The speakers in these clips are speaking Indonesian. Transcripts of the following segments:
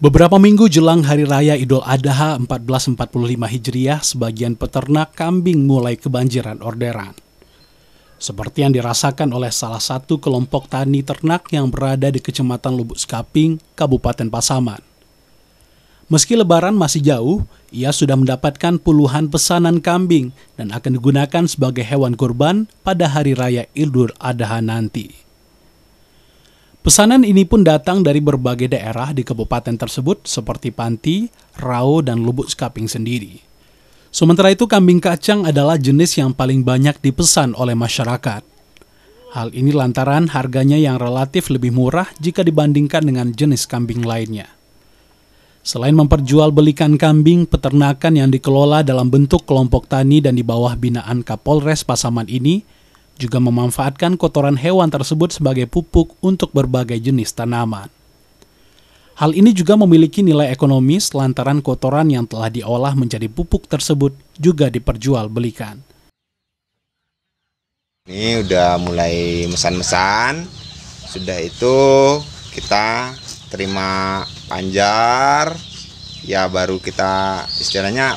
Beberapa minggu jelang Hari Raya Idul Adha 1445 Hijriah, sebagian peternak kambing mulai kebanjiran orderan. Seperti yang dirasakan oleh salah satu kelompok tani ternak yang berada di Kecamatan Lubuk Skaping, Kabupaten Pasaman. Meski lebaran masih jauh, ia sudah mendapatkan puluhan pesanan kambing dan akan digunakan sebagai hewan kurban pada Hari Raya Idul Adha nanti. Pesanan ini pun datang dari berbagai daerah di kabupaten tersebut seperti Panti, Rao dan Lubuk Skaping sendiri. Sementara itu kambing kacang adalah jenis yang paling banyak dipesan oleh masyarakat. Hal ini lantaran harganya yang relatif lebih murah jika dibandingkan dengan jenis kambing lainnya. Selain memperjualbelikan kambing, peternakan yang dikelola dalam bentuk kelompok tani dan di bawah binaan Kapolres Pasaman ini juga memanfaatkan kotoran hewan tersebut sebagai pupuk untuk berbagai jenis tanaman. Hal ini juga memiliki nilai ekonomis lantaran kotoran yang telah diolah menjadi pupuk tersebut juga diperjualbelikan. Ini udah mulai mesan-mesan, sudah itu kita terima panjar, ya baru kita istilahnya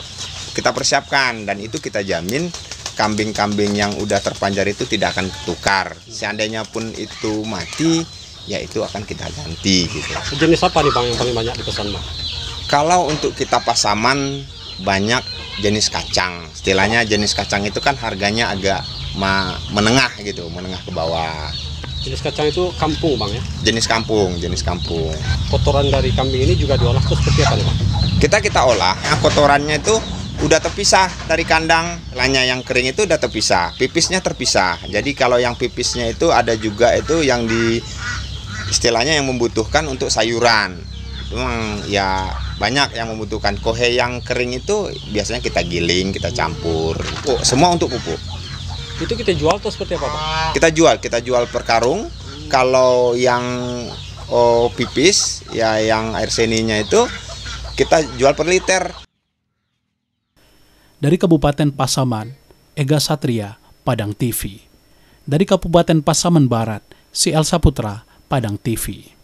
kita persiapkan dan itu kita jamin kambing-kambing yang udah terpanjar itu tidak akan tukar. Seandainya pun itu mati, ya itu akan kita ganti gitu. Jenis apa nih Bang yang paling banyak dipesan Bang? Kalau untuk kita pasaman banyak jenis kacang. Istilahnya jenis kacang itu kan harganya agak menengah gitu, menengah ke bawah. Jenis kacang itu kampung Bang ya? Jenis kampung, jenis kampung. Kotoran dari kambing ini juga diolah tuh seperti apa nih Bang? Kita kita olah, nah, kotorannya itu udah terpisah dari kandang lainnya yang kering itu udah terpisah pipisnya terpisah jadi kalau yang pipisnya itu ada juga itu yang di istilahnya yang membutuhkan untuk sayuran memang ya banyak yang membutuhkan kohe yang kering itu biasanya kita giling kita campur oh, semua untuk pupuk itu kita jual atau seperti apa pak? kita jual kita jual per karung kalau yang oh, pipis ya yang air seninya itu kita jual per liter dari Kabupaten Pasaman, Ega Satria, Padang TV. Dari Kabupaten Pasaman Barat, si Elsa Putra, Padang TV.